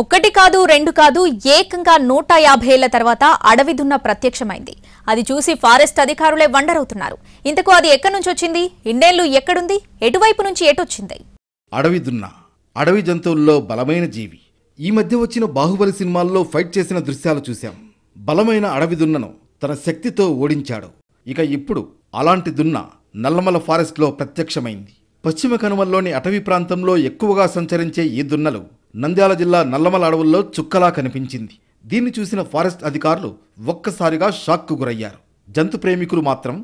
ఒక్కటి కాదు రెండు కాదు ఏకంగా నూట యాభైల తర్వాత అడవి దున్న ప్రత్యక్షమైంది అది చూసి ఫారెస్ట్ అధికారులే వండర్ అవుతున్నారు ఇంతకు అది ఎక్కడి నుంచి వచ్చింది ఇండేళ్లు ఎక్కడుంది ఎటువైపు నుంచి ఎటొచ్చింది అడవి దున్న అడవి జంతువుల్లో బలమైన జీవి ఈ మధ్య వచ్చిన బాహుబలి సినిమాల్లో ఫైట్ చేసిన దృశ్యాలు చూశాం బలమైన అడవి దున్నను తన శక్తితో ఓడించాడు ఇక ఇప్పుడు అలాంటి దున్న నల్లమల ఫారెస్ట్లో ప్రత్యక్షమైంది పశ్చిమ కనుమల్లోని అటవీ ప్రాంతంలో ఎక్కువగా సంచరించే ఈ దున్నలు నంద్యాల జిల్లా నల్లమల అడవుల్లో చుక్కలా కనిపించింది దీన్ని చూసిన ఫారెస్ట్ అధికారులు ఒక్కసారిగా షాక్కు గురయ్యారు జంతు ప్రేమికులు మాత్రం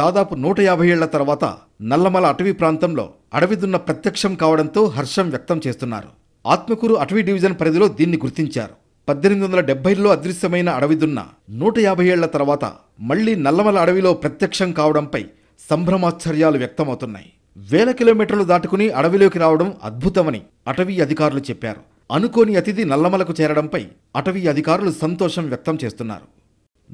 దాదాపు నూట యాభై ఏళ్ల తర్వాత నల్లమల అటవీ ప్రాంతంలో అడవిదున్న ప్రత్యక్షం కావడంతో హర్షం వ్యక్తం చేస్తున్నారు ఆత్మకూరు అటవీ డివిజన్ పరిధిలో దీన్ని గుర్తించారు పద్దెనిమిది వందల డెబ్బైలో అదృశ్యమైన అడవిదున్న నూట యాభై ఏళ్ల తర్వాత మళ్లీ నల్లమల అడవిలో ప్రత్యక్షం కావడంపై సంభ్రమాశ్చర్యాలు వ్యక్తమవుతున్నాయి వేల కిలోమీటర్లు దాటుకుని అడవిలోకి రావడం అద్భుతమని అటవీ అధికారులు చెప్పారు అనుకోని అతిథి నల్లమలకు చేరడంపై అటవీ అధికారులు సంతోషం వ్యక్తం చేస్తున్నారు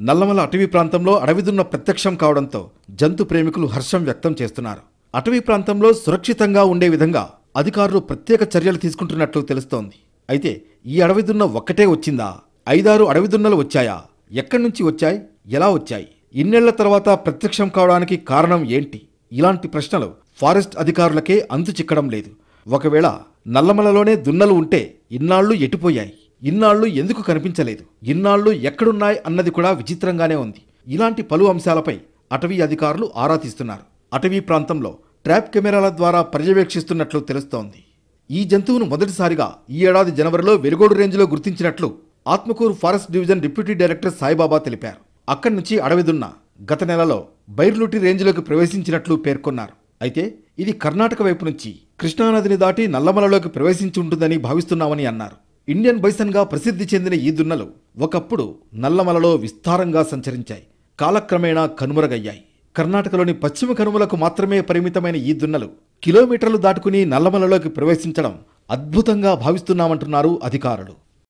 నల్లమల అటవీ ప్రాంతంలో అడవిదున్న ప్రత్యక్షం కావడంతో జంతు ప్రేమికులు హర్షం వ్యక్తం చేస్తున్నారు అటవీ ప్రాంతంలో సురక్షితంగా ఉండే విధంగా అధికారులు ప్రత్యేక చర్యలు తీసుకుంటున్నట్లు తెలుస్తోంది అయితే ఈ అడవిదున్న ఒక్కటే వచ్చిందా ఐదారు అడవిదున్నలు వచ్చాయా ఎక్కడి నుంచి వచ్చాయి ఎలా వచ్చాయి ఇన్నేళ్ల తర్వాత ప్రత్యక్షం కావడానికి కారణం ఏంటి ఇలాంటి ప్రశ్నలు ఫారెస్ట్ అధికారులకే అంతు చిక్కడం లేదు ఒకవేళ నల్లమలలోనే దున్నలు ఉంటే ఇన్నాళ్ళు ఎటుపోయాయి ఇన్నాళ్ళు ఎందుకు కనిపించలేదు ఇన్నాళ్ళు ఎక్కడున్నాయి అన్నది కూడా విచిత్రంగానే ఉంది ఇలాంటి పలు అంశాలపై అటవీ అధికారులు ఆరా తీస్తున్నారు అటవీ ప్రాంతంలో ట్రాప్ కెమెరాల ద్వారా పర్యవేక్షిస్తున్నట్లు తెలుస్తోంది ఈ జంతువును మొదటిసారిగా ఈ ఏడాది జనవరిలో వెలుగోడు రేంజ్లో గుర్తించినట్లు Atmakur forest division deputy director Saibaba తెలిపారు అక్కడి నుంచి అడవిదున్న గత నెలలో బైర్లుటి రేంజ్లోకి ప్రవేశించినట్లు పేర్కొన్నారు అయితే ఇది కర్ణాటక వైపు నుంచి కృష్ణానదిని దాటి నల్లమలలోకి ప్రవేశించి ఉంటుందని భావిస్తున్నామని అన్నారు ఇండియన్ బైసన్గా ప్రసిద్ధి చెందిన ఈ దున్నలు ఒకప్పుడు నల్లమలలో విస్తారంగా సంచరించాయి కాలక్రమేణా కనుమరుగయ్యాయి కర్ణాటకలోని పశ్చిమ కనుమలకు మాత్రమే పరిమితమైన ఈ దున్నలు కిలోమీటర్లు దాటుకుని నల్లమలలోకి ప్రవేశించడం అద్భుతంగా భావిస్తున్నామంటున్నారు అధికారులు